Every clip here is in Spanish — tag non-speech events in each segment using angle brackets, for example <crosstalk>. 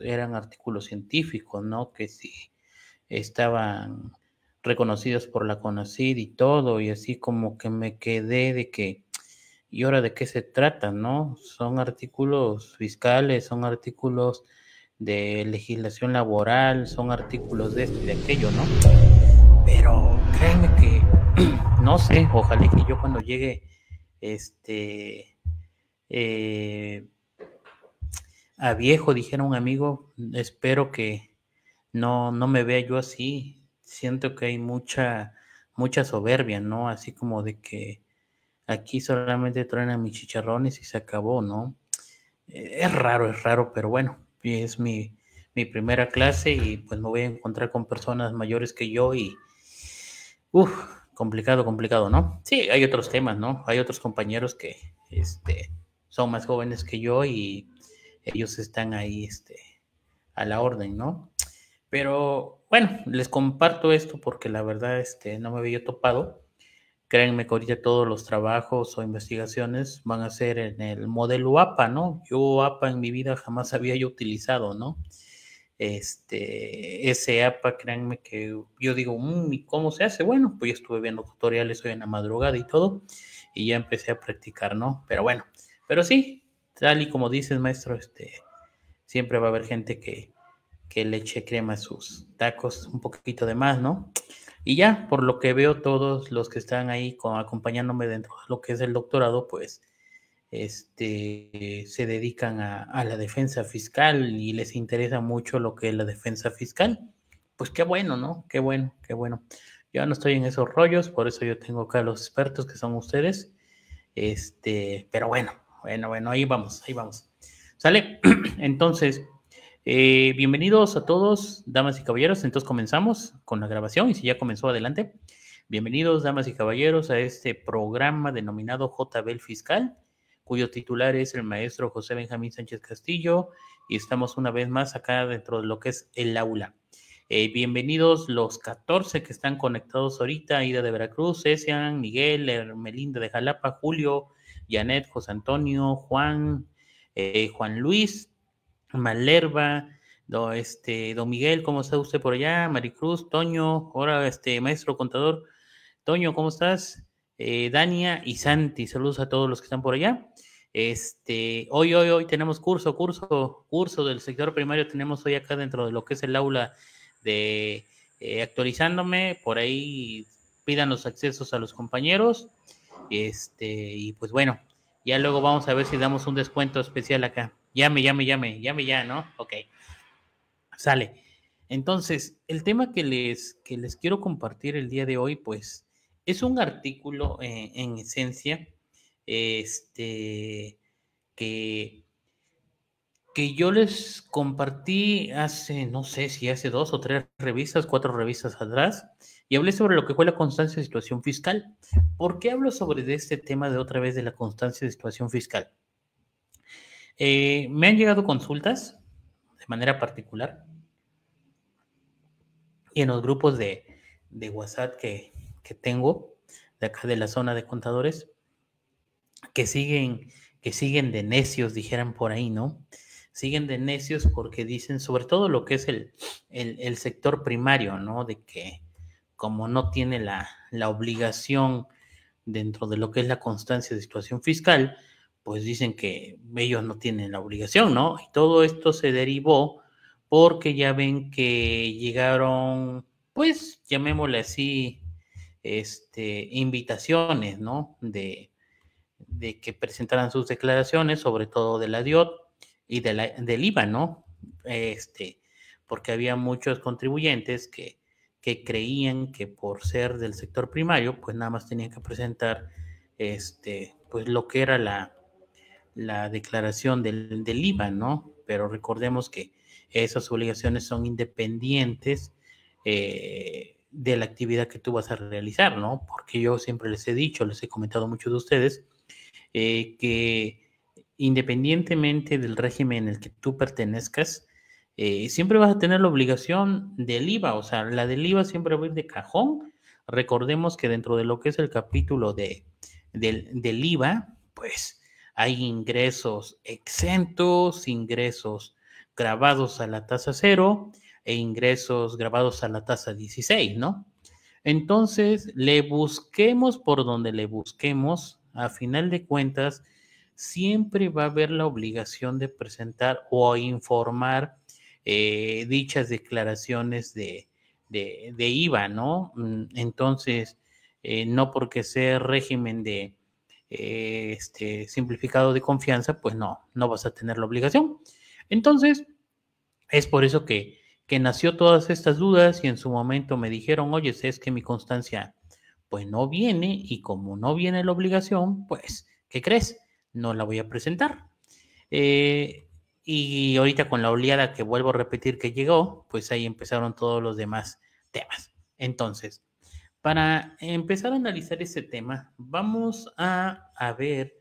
eran artículos científicos, ¿no? Que sí estaban reconocidos por la CONACID y todo, y así como que me quedé de que, ¿y ahora de qué se trata, no? Son artículos fiscales, son artículos de legislación laboral, son artículos de esto y de aquello, ¿no? Pero créeme que, <clears throat> no sé, ojalá que yo cuando llegue, este, eh, a viejo, dijera un amigo, espero que no, no me vea yo así. Siento que hay mucha, mucha soberbia, ¿no? Así como de que aquí solamente traen a mis chicharrones y se acabó, ¿no? Es raro, es raro, pero bueno, es mi, primera clase y pues me voy a encontrar con personas mayores que yo y, uf, complicado, complicado, ¿no? Sí, hay otros temas, ¿no? Hay otros compañeros que este, son más jóvenes que yo y ellos están ahí este, a la orden, ¿no? Pero bueno, les comparto esto porque la verdad este, no me había topado. Créanme que ahorita todos los trabajos o investigaciones van a ser en el modelo APA, ¿no? Yo APA en mi vida jamás había yo utilizado, ¿no? Este, ese APA, créanme que yo digo, mmm, ¿y cómo se hace? Bueno, pues yo estuve viendo tutoriales hoy en la madrugada y todo, y ya empecé a practicar, ¿no? Pero bueno, pero sí, y como dices, maestro, este, siempre va a haber gente que, que le eche crema a sus tacos un poquito de más, ¿no? Y ya, por lo que veo, todos los que están ahí acompañándome dentro de lo que es el doctorado, pues este, se dedican a, a, la defensa fiscal y les interesa mucho lo que es la defensa fiscal. Pues qué bueno, ¿no? Qué bueno, qué bueno. Yo no estoy en esos rollos, por eso yo tengo acá los expertos que son ustedes. Este, pero bueno, bueno, bueno, ahí vamos, ahí vamos. ¿Sale? <clears throat> Entonces, eh, bienvenidos a todos, damas y caballeros. Entonces comenzamos con la grabación y si ya comenzó, adelante. Bienvenidos, damas y caballeros, a este programa denominado JBL Fiscal, cuyo titular es el maestro José Benjamín Sánchez Castillo y estamos una vez más acá dentro de lo que es el aula. Eh, bienvenidos los 14 que están conectados ahorita, Ida de Veracruz, Cesian, Miguel, Melinda de Jalapa, Julio, Janet, José Antonio, Juan, eh, Juan Luis, Malerva, este, don Miguel, ¿cómo está usted por allá? Maricruz, Toño, ahora este maestro contador, Toño, ¿cómo estás? Eh, Dania y Santi, saludos a todos los que están por allá. Este, hoy, hoy, hoy tenemos curso, curso, curso del sector primario, tenemos hoy acá dentro de lo que es el aula de eh, actualizándome, por ahí pidan los accesos a los compañeros. Este, y pues bueno, ya luego vamos a ver si damos un descuento especial acá. Llame, llame, llame, llame ya, ¿no? Ok. Sale. Entonces, el tema que les, que les quiero compartir el día de hoy, pues, es un artículo eh, en esencia, este, que, que yo les compartí hace, no sé si hace dos o tres revistas, cuatro revistas atrás, y hablé sobre lo que fue la constancia de situación fiscal. ¿Por qué hablo sobre este tema de otra vez de la constancia de situación fiscal? Eh, me han llegado consultas de manera particular y en los grupos de, WhatsApp que, tengo de acá de la zona de contadores que siguen, que siguen de necios, dijeran por ahí, ¿no? Siguen de necios porque dicen sobre todo lo que es el, sector primario, ¿no? De que como no tiene la, obligación dentro de lo que es la constancia de situación fiscal, pues dicen que ellos no tienen la obligación, ¿no? Y todo esto se derivó porque ya ven que llegaron, pues, llamémosle así, este, invitaciones, ¿no? De, de que presentaran sus declaraciones, sobre todo de la DIOT y de la, del IVA, ¿no? Este, porque había muchos contribuyentes que que creían que por ser del sector primario, pues nada más tenían que presentar este, pues lo que era la, la declaración del, del IVA, ¿no? Pero recordemos que esas obligaciones son independientes eh, de la actividad que tú vas a realizar, ¿no? Porque yo siempre les he dicho, les he comentado a muchos de ustedes, eh, que independientemente del régimen en el que tú pertenezcas, eh, siempre vas a tener la obligación del IVA, o sea, la del IVA siempre va a ir de cajón. Recordemos que dentro de lo que es el capítulo de, del, del IVA, pues hay ingresos exentos, ingresos grabados a la tasa cero e ingresos grabados a la tasa 16, ¿no? Entonces, le busquemos por donde le busquemos, a final de cuentas, siempre va a haber la obligación de presentar o informar eh, dichas declaraciones de, IVA, ¿no? Mm, entonces, eh, no porque sea régimen de eh, este, simplificado de confianza, pues no, no vas a tener la obligación. Entonces, es por eso que, nació todas estas dudas y en su momento me dijeron, oye, es que mi constancia pues no viene y como no viene la obligación, pues, ¿qué crees? No la voy a presentar. Y ahorita con la oleada que vuelvo a repetir que llegó, pues ahí empezaron todos los demás temas. Entonces, para empezar a analizar ese tema, vamos a, ver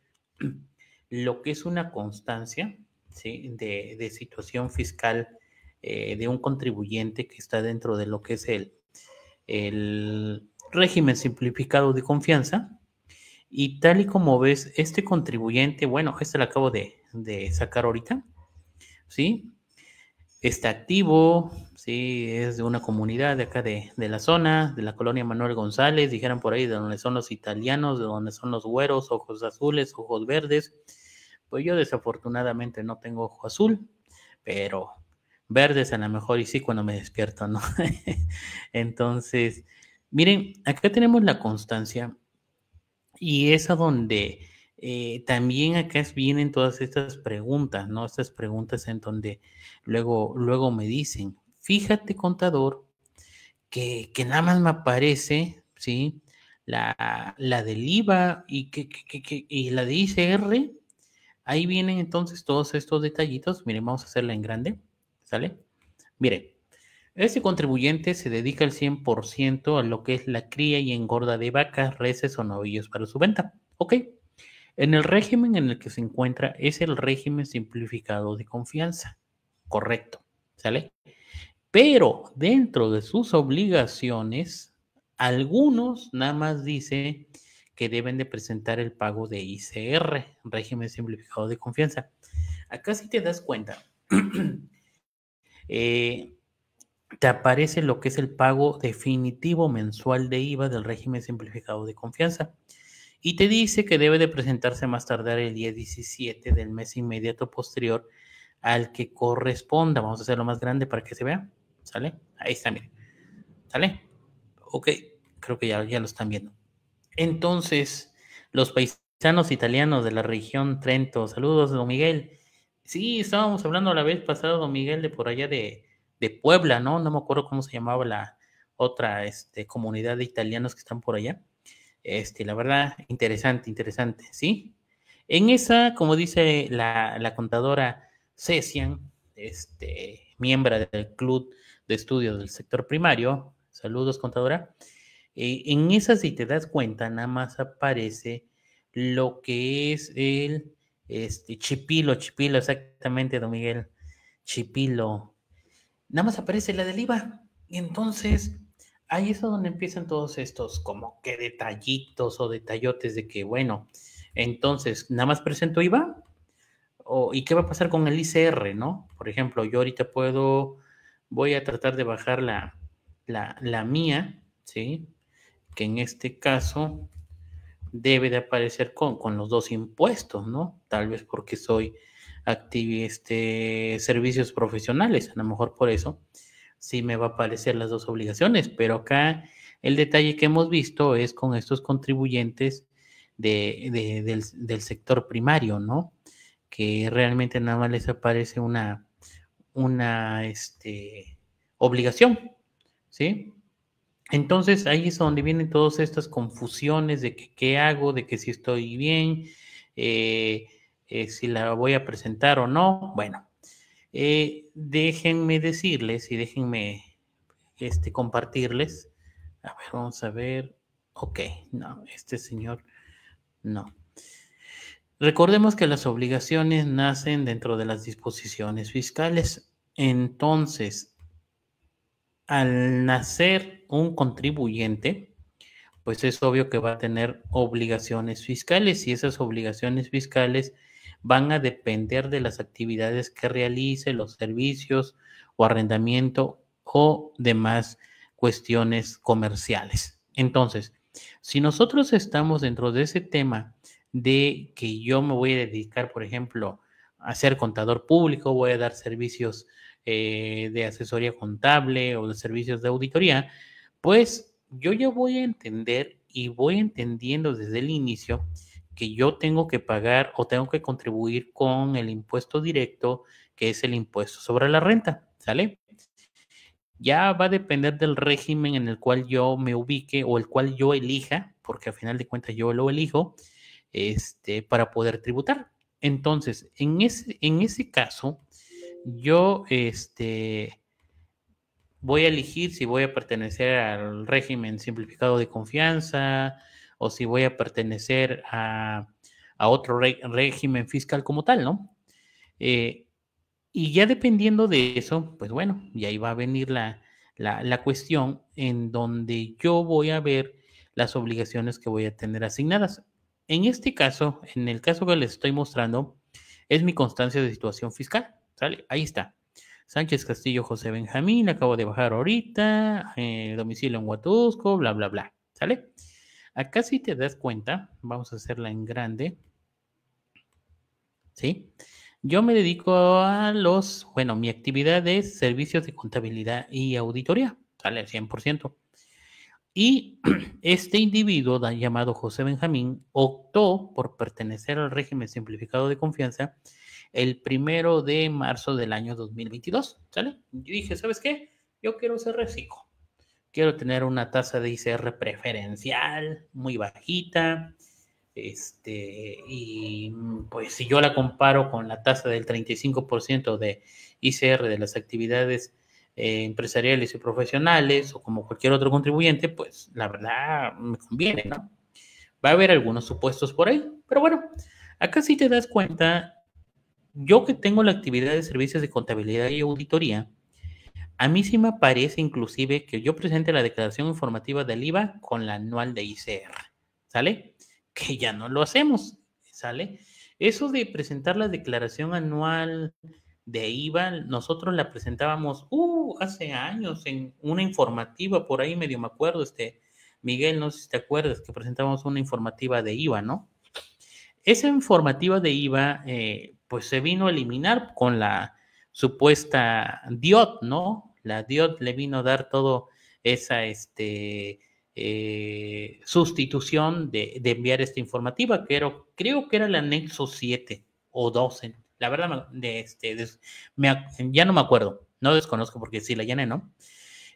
<clears throat> lo que es una constancia de, situación fiscal eh, de un contribuyente que está dentro de lo que es el, régimen simplificado de confianza. Y tal y como ves, este contribuyente, bueno, este lo acabo de sacar ahorita, ¿sí? Está activo, ¿sí? Es de una comunidad de acá de, de la zona, de la colonia Manuel González, dijeron por ahí, de donde son los italianos, de donde son los güeros, ojos azules, ojos verdes. Pues yo desafortunadamente no tengo ojo azul, pero verdes a lo mejor y sí cuando me despierto, ¿no? <laughs> Entonces, miren, acá tenemos la constancia y es a donde eh, también acá vienen todas estas preguntas, ¿no? Estas preguntas en donde luego, luego me dicen, fíjate contador, que, nada más me aparece, ¿sí? La, del IVA y, que, y la de ICR. Ahí vienen entonces todos estos detallitos. Miren, vamos a hacerla en grande, ¿sale? Mire, ese contribuyente se dedica al 100% a lo que es la cría y engorda de vacas, reces o novillos para su venta. ¿Ok? En el régimen en el que se encuentra es el régimen simplificado de confianza. Correcto. ¿Sale? Pero dentro de sus obligaciones, algunos nada más dice que deben de presentar el pago de ICR, régimen simplificado de confianza. Acá si sí te das cuenta, <clears throat> eh, te aparece lo que es el pago definitivo mensual de IVA del régimen simplificado de confianza y te dice que debe de presentarse más tardar el día 17 del mes inmediato posterior al que corresponda. Vamos a hacerlo más grande para que se vea. ¿Sale? Ahí está, miren. ¿Sale? Ok, creo que ya, ya lo están viendo. Entonces, los paisanos italianos de la región Trento, saludos, don Miguel. Sí, estábamos hablando la vez pasada, don Miguel, de por allá de, de Puebla, ¿no? No me acuerdo cómo se llamaba la otra este, comunidad de italianos que están por allá. Este, la verdad, interesante, interesante, ¿sí? En esa, como dice la, contadora Cecian, este, miembro del Club de Estudios del Sector Primario, saludos contadora, eh, en esa si te das cuenta, nada más aparece lo que es el este, Chipilo, Chipilo, exactamente, don Miguel, Chipilo. Nada más aparece la del IVA. entonces, ahí es donde empiezan todos estos como que detallitos o detallotes de que, bueno, entonces, nada más presento IVA. ¿O, ¿Y qué va a pasar con el ICR, no? Por ejemplo, yo ahorita puedo, voy a tratar de bajar la, la, la mía, ¿sí? Que en este caso debe de aparecer con, con, los dos impuestos, ¿no? Tal vez porque soy activista este, servicios profesionales, a lo mejor por eso sí me va a aparecer las dos obligaciones, pero acá el detalle que hemos visto es con estos contribuyentes del, del, sector primario, ¿no? Que realmente nada más les aparece una, una este, obligación, ¿sí? Entonces ahí es donde vienen todas estas confusiones de que qué hago, de que si estoy bien, eh, eh, si la voy a presentar o no. Bueno, eh, déjenme decirles y déjenme este, compartirles. A ver, vamos a ver. Ok, no, este señor no. Recordemos que las obligaciones nacen dentro de las disposiciones fiscales. Entonces, al nacer un contribuyente, pues es obvio que va a tener obligaciones fiscales y esas obligaciones fiscales van a depender de las actividades que realice, los servicios o arrendamiento o demás cuestiones comerciales. Entonces, si nosotros estamos dentro de ese tema de que yo me voy a dedicar, por ejemplo, a ser contador público, voy a dar servicios eh, de asesoría contable o de servicios de auditoría, pues yo ya voy a entender y voy entendiendo desde el inicio que yo tengo que pagar o tengo que contribuir con el impuesto directo, que es el impuesto sobre la renta, ¿sale? Ya va a depender del régimen en el cual yo me ubique o el cual yo elija, porque a final de cuentas yo lo elijo, este, para poder tributar. Entonces, en ese, en ese caso, yo este, voy a elegir si voy a pertenecer al régimen simplificado de confianza, o si voy a pertenecer a, otro régimen fiscal como tal, ¿no? Eh, y ya dependiendo de eso, pues bueno, y ahí va a venir la, cuestión en donde yo voy a ver las obligaciones que voy a tener asignadas. En este caso, en el caso que les estoy mostrando, es mi constancia de situación fiscal. ¿sale? Ahí está. Sánchez Castillo José Benjamín, acabo de bajar ahorita, El eh, domicilio en Huatusco, bla, bla, bla. ¿Sale? Acá si te das cuenta, vamos a hacerla en grande. ¿Sí? Yo me dedico a los, bueno, mi actividad es servicios de contabilidad y auditoría, sale al 100%. Y <clears throat> este individuo llamado José Benjamín optó por pertenecer al régimen simplificado de confianza el primero de marzo del año 2022, ¿sale? Yo dije, ¿sabes qué? Yo quiero ser reciclo quiero tener una tasa de ICR preferencial muy bajita. Este, y mm, pues si yo la comparo con la tasa del 35% de ICR de las actividades eh, empresariales y profesionales o como cualquier otro contribuyente, pues la verdad me conviene, ¿no? Va a haber algunos supuestos por ahí, pero bueno, acá si sí te das cuenta, yo que tengo la actividad de servicios de contabilidad y auditoría, a mí sí me parece inclusive que yo presente la declaración informativa del IVA con la anual de ICR, ¿sale? Que ya no lo hacemos, ¿sale? Eso de presentar la declaración anual de IVA, nosotros la presentábamos uh, hace años en una informativa, por ahí medio me acuerdo, este, Miguel, no sé si te acuerdas, que presentábamos una informativa de IVA, ¿no? Esa informativa de IVA, eh, pues se vino a eliminar con la supuesta DIOT, ¿no? La DIOT le vino a dar todo esa este, eh, sustitución de, enviar esta informativa, que creo que era el anexo 7 o 12. La verdad, de este, ya no me acuerdo, no desconozco porque sí la llené, ¿no?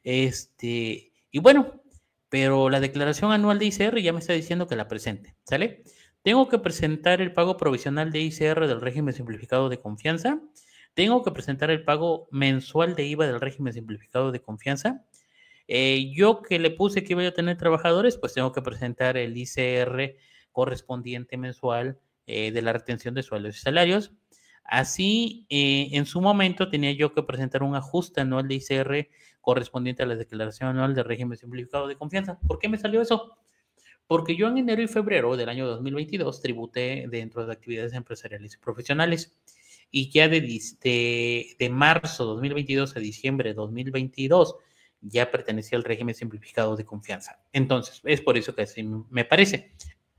Este, y bueno, pero la declaración anual de ICR ya me está diciendo que la presente, ¿sale? Tengo que presentar el pago provisional de ICR del régimen simplificado de confianza tengo que presentar el pago mensual de IVA del régimen simplificado de confianza. Eh, yo que le puse que iba a tener trabajadores, pues tengo que presentar el ICR correspondiente mensual eh, de la retención de sueldos y salarios. Así, eh, en su momento tenía yo que presentar un ajuste anual de ICR correspondiente a la declaración anual del régimen simplificado de confianza. ¿Por qué me salió eso? Porque yo en enero y febrero del año 2022 tributé dentro de actividades empresariales y profesionales y ya de, de, de marzo 2022 a diciembre 2022 ya pertenecía al régimen simplificado de confianza. Entonces, es por eso que así me parece.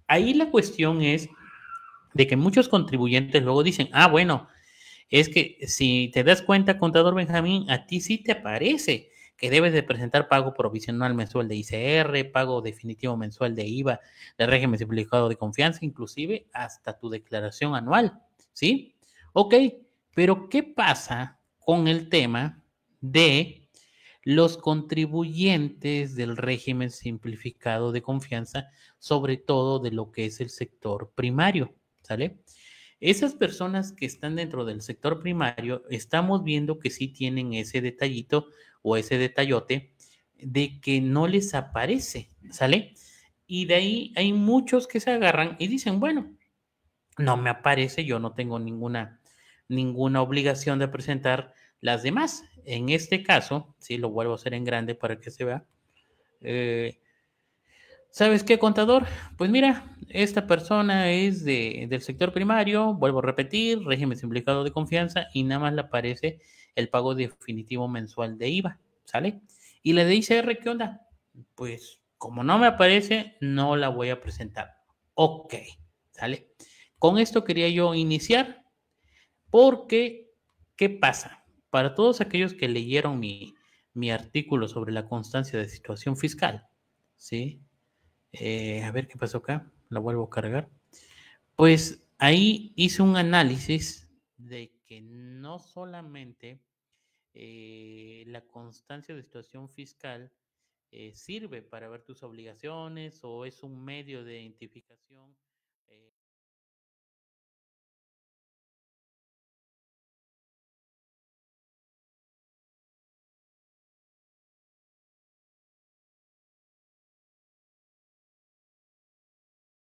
Ahí la cuestión es de que muchos contribuyentes luego dicen, ah, bueno, es que si te das cuenta, contador Benjamín, a ti sí te parece que debes de presentar pago provisional mensual de ICR, pago definitivo mensual de IVA, de régimen simplificado de confianza, inclusive hasta tu declaración anual, ¿sí? Ok, pero ¿qué pasa con el tema de los contribuyentes del régimen simplificado de confianza, sobre todo de lo que es el sector primario? ¿Sale? Esas personas que están dentro del sector primario, estamos viendo que sí tienen ese detallito o ese detallote de que no les aparece, ¿sale? Y de ahí hay muchos que se agarran y dicen, bueno, no me aparece, yo no tengo ninguna ninguna obligación de presentar las demás. En este caso, si lo vuelvo a hacer en grande para que se vea. Eh, ¿Sabes qué, contador? Pues mira, esta persona es del sector primario, vuelvo a repetir, régimen simplificado de confianza y nada más le aparece el pago definitivo mensual de IVA, ¿sale? Y le dice R ¿qué onda? Pues como no me aparece, no la voy a presentar. Ok, ¿sale? Con esto quería yo iniciar porque, ¿qué pasa? Para todos aquellos que leyeron mi, artículo sobre la constancia de situación fiscal, ¿sí? Eh, a ver qué pasó acá, la vuelvo a cargar. Pues ahí hice un análisis de que no solamente eh, la constancia de situación fiscal eh, sirve para ver tus obligaciones o es un medio de identificación